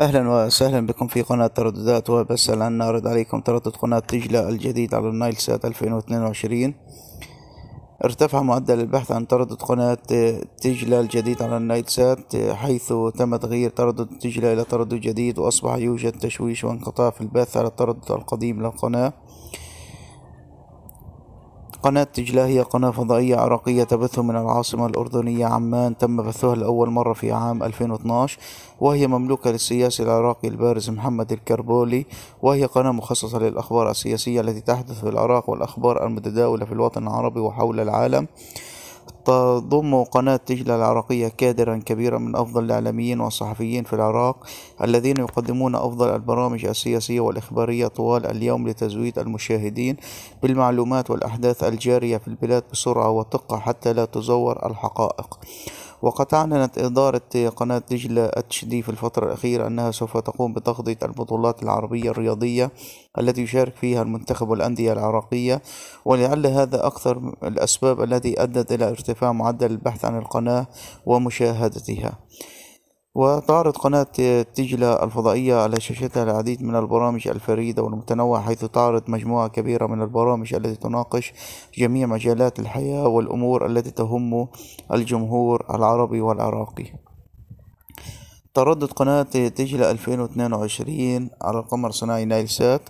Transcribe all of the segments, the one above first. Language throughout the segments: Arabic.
اهلا وسهلا بكم في قناة ترددات وبس الان نعرض عليكم تردد قناة دجلة الجديد على النايل سات 2022 ارتفع معدل البحث عن تردد قناة تجلا الجديد على النايل سات حيث تم تغيير تردد تجلا الى تردد جديد واصبح يوجد تشويش وانقطاع في البث على التردد القديم للقناة قناة تجلا هي قناة فضائية عراقية تبث من العاصمة الأردنية عمان تم بثها لأول مرة في عام 2012 وهي مملوكة للسياسي العراقي البارز محمد الكربولي وهي قناة مخصصة للأخبار السياسية التي تحدث في العراق والأخبار المتداولة في الوطن العربي وحول العالم تضم قناة دجلة العراقية كادرا كبيرا من أفضل الإعلاميين والصحفيين في العراق الذين يقدمون أفضل البرامج السياسية والإخبارية طوال اليوم لتزويد المشاهدين بالمعلومات والأحداث الجارية في البلاد بسرعة ودقة حتى لا تزور الحقائق وقد أعلنت إدارة قناة دجلة اتش دي في الفترة الأخيرة أنها سوف تقوم بتغطية البطولات العربية الرياضية التي يشارك فيها المنتخب والأندية العراقية ولعل هذا أكثر الأسباب التي أدت إلى ارتفاع معدل البحث عن القناة ومشاهدتها وتعرض قناة تجلة الفضائية على شاشتها العديد من البرامج الفريدة والمتنوعة حيث تعرض مجموعة كبيرة من البرامج التي تناقش جميع مجالات الحياة والأمور التي تهم الجمهور العربي والعراقي تردد قناة تجلة 2022 على القمر الصناعي نايل سات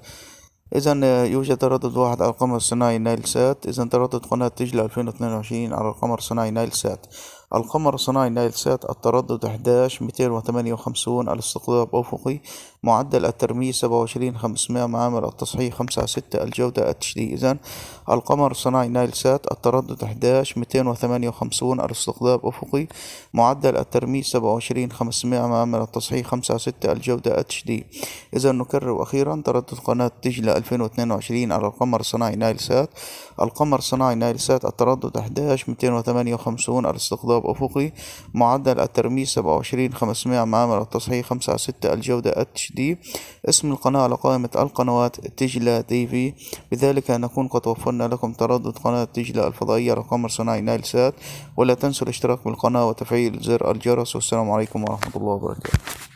إذا يوجد تردد واحد على القمر الصناعي نايل سات إذا تردد قناة تجلة 2022 على القمر الصناعي نايل سات القمر صناعي نايلسات التردد 11 258 الاستقطاب أفقي معدل الترميز 27 500 معامل التصحيح 5 6 الجودة التشديد إذا القمر صناعي نايلسات التردد 11 258 الاستقطاب أفقي معدل الترميز 27 500 معامل التصحيح 5 6 الجودة التشديد إذا نكرر أخيرا تردد قناة دجلة 2022 على القمر صناعي نايلسات القمر صناعي نايلسات التردد 11 258 الاستقطاب خطاب أفقي معدل الترميز سبعة وعشرين خمسمائة معامل التصحيح خمسة ستة الجودة اتش دي اسم القناة على قائمة القنوات تجلا تي في بذلك نكون قد وفرنا لكم تردد قناة تجلا الفضائية رقم صناعي نايل سات ولا تنسوا الاشتراك بالقناة وتفعيل زر الجرس والسلام عليكم ورحمة الله وبركاته